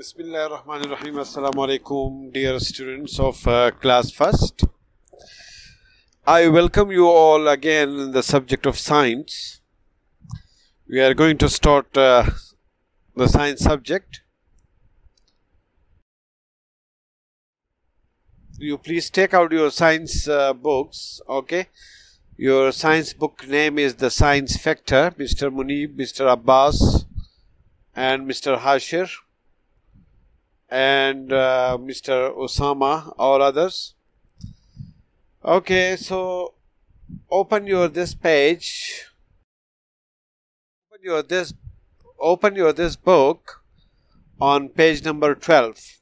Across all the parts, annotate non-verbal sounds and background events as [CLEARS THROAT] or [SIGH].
Bismillah ar-Rahman ar-Rahim. Assalamu alaikum, dear students of uh, class first. I welcome you all again in the subject of science. We are going to start uh, the science subject. You please take out your science uh, books, okay? Your science book name is The Science Factor, Mr. Munib, Mr. Abbas and Mr. Hashir and uh, Mr. Osama or others. Okay, so open your this page. Open your this open your this book on page number 12.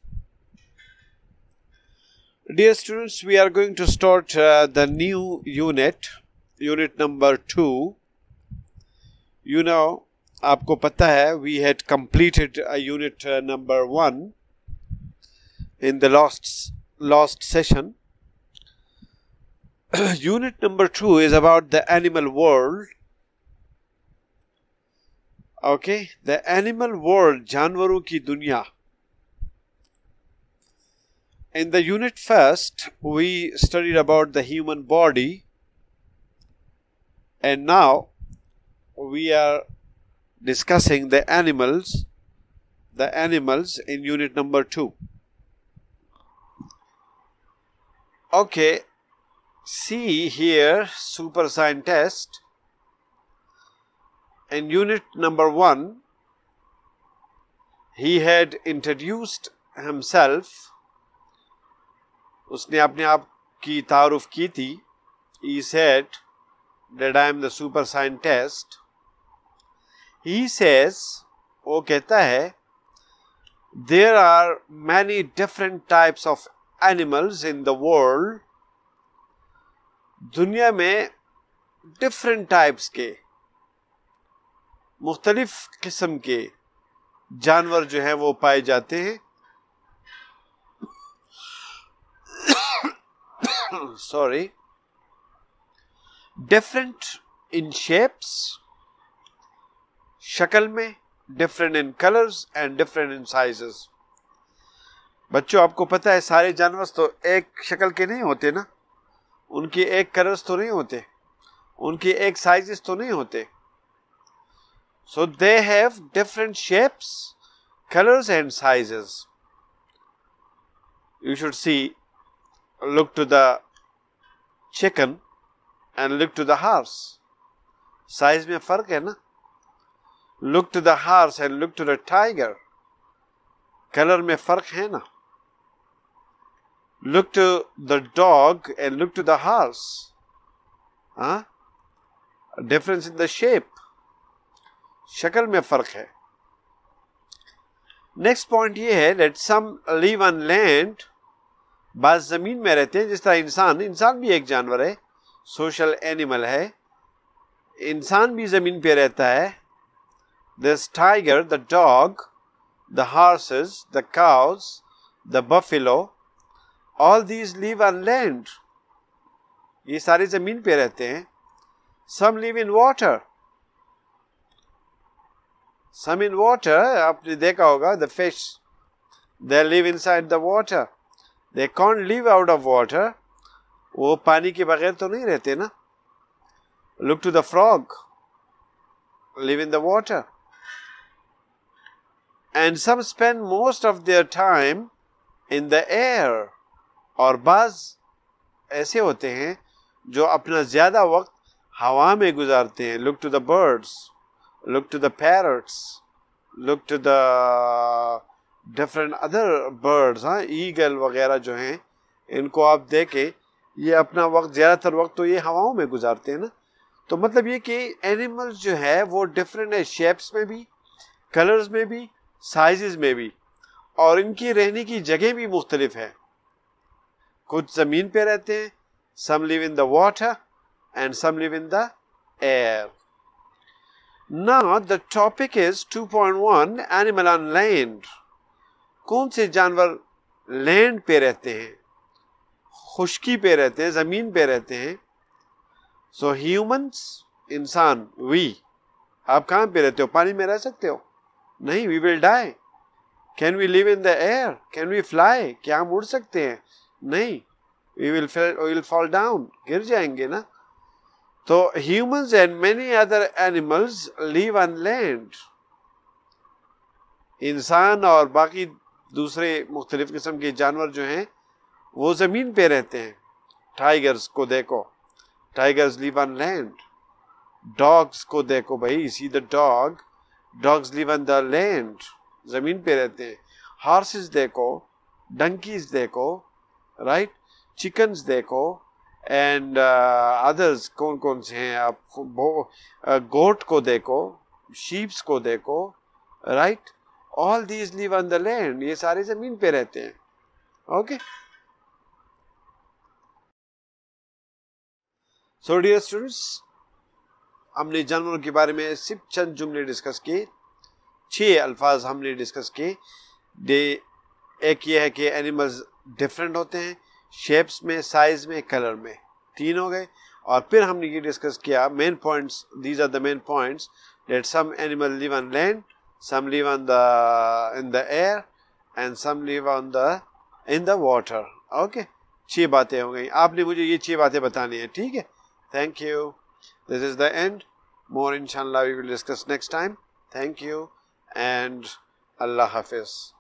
Dear students, we are going to start uh, the new unit, unit number 2. You know, आपको पता है we had completed a unit uh, number 1 in the last last session [CLEARS THROAT] unit number 2 is about the animal world okay the animal world जानवरों की दुनिया in the unit first we studied about the human body and now we are discussing the animals the animals in unit number 2 Okay, see here super sign test in unit number 1 he had introduced himself उसने अपने आप की तारुफ की थी he said that I am the super scientist he says वो कहता है there are many different types of animals in the world दुनिया में डिफरेंट टाइप्स के मुख्तलिफ किस्म के जानवर जो हैं वो पाए जाते हैं सॉरी डिफरेंट इन शेप्स शक्ल में different in colours and different in sizes बच्चों आपको पता है सारे जानवर तो एक शक्ल के नहीं होते ना उनके एक कलर्स तो नहीं होते उनके एक साइजेस तो नहीं होते so they have different shapes colours and sizes you should see look to the chicken and look to the horse size में फर्क है ना look to the horse and look to the tiger colour में फर्क है ना look to the dog and look to the horse. Huh? Difference in the shape. शक्ल में फर्क है नेक्स्ट पॉइंट ये है let some live on land बाज ज़मीन में रहते हैं जिस तरह इंसान इंसान भी एक जानवर है सोशल एनिमल है इंसान भी ज़मीन पे रहता है this tiger the dog the horses the cows the buffalo all these live on land ये सारे जमीन पे रहते हैं some live in water some in water आपने देखा होगा the fish they live inside the water they can't live out of water वो पानी के बगैर तो नहीं रहते ना look to the frog live in the water. And some spend most of their time in the air. और बाज ऐसे होते हैं जो अपना ज़्यादा वक्त हवा में गुजारते हैं look to the birds look to the parrots look to the different other birds हाँ ईगल वगैरह जो हैं इनको आप देखें ये अपना वक्त ज़्यादातर वक्त तो ये हवाओं में गुजारते हैं ना तो मतलब ये कि एनिमल्स जो है वो डिफरेंट है शेप्स में भी कलर्स में भी साइज़ में भी और इनकी रहने की जगह भी मुख्तलिफ है कुछ जमीन पे रहते हैं some live in the water and some live in the air ना the topic is 2.1 animal on land कौन से जानवर लैंड पे रहते हैं खुशकी पे रहते हैं ज़मीन पे रहते हैं सो ह्यूमंस इंसान वी आप कहाँ पे रहते हो पानी में रह सकते हो नहीं we will die can we live in the air can we fly क्या हम उड़ सकते हैं नहीं we will will fall down गिर जाएंगे ना तो humans and many other animals live on land इंसान और बाकी दूसरे मुख्तलिफ किस्म के जानवर जो हैं वो ज़मीन पे रहते हैं टाइगर्स को देखो tigers live on land dogs को देखो भाई see the dog dogs live on the land ज़मीन पे रहते हैं हॉर्सेस देखो डंकीज़ देखो राइट चिकन्स देखो एंड अदर्स कौन कौन से हैं आप गोट uh, को देखो शीप्स को देखो right all these live on the land ये सारे जमीन पे रहते हैं ओके सो डियर स्टूडेंट्स हमने जानवरों के बारे में सिर्फ चंद जुमले डिस्कस किए छह अल्फाज हमने डिस्कस किए एक ये है कि एनिमल्स डिफरेंट होते हैं शेप्स में साइज में कलर में तीन हो गए और फिर हमने ये डिस्कस किया main points these are the main points that some animal live on land some live on the in the air and some live on the in the water okay छह बातें हो गई आपने मुझे ये छह बातें बतानी है ठीक है thank you this is the end more इनशाला we will discuss next time thank you and अल्लाह हाफिज़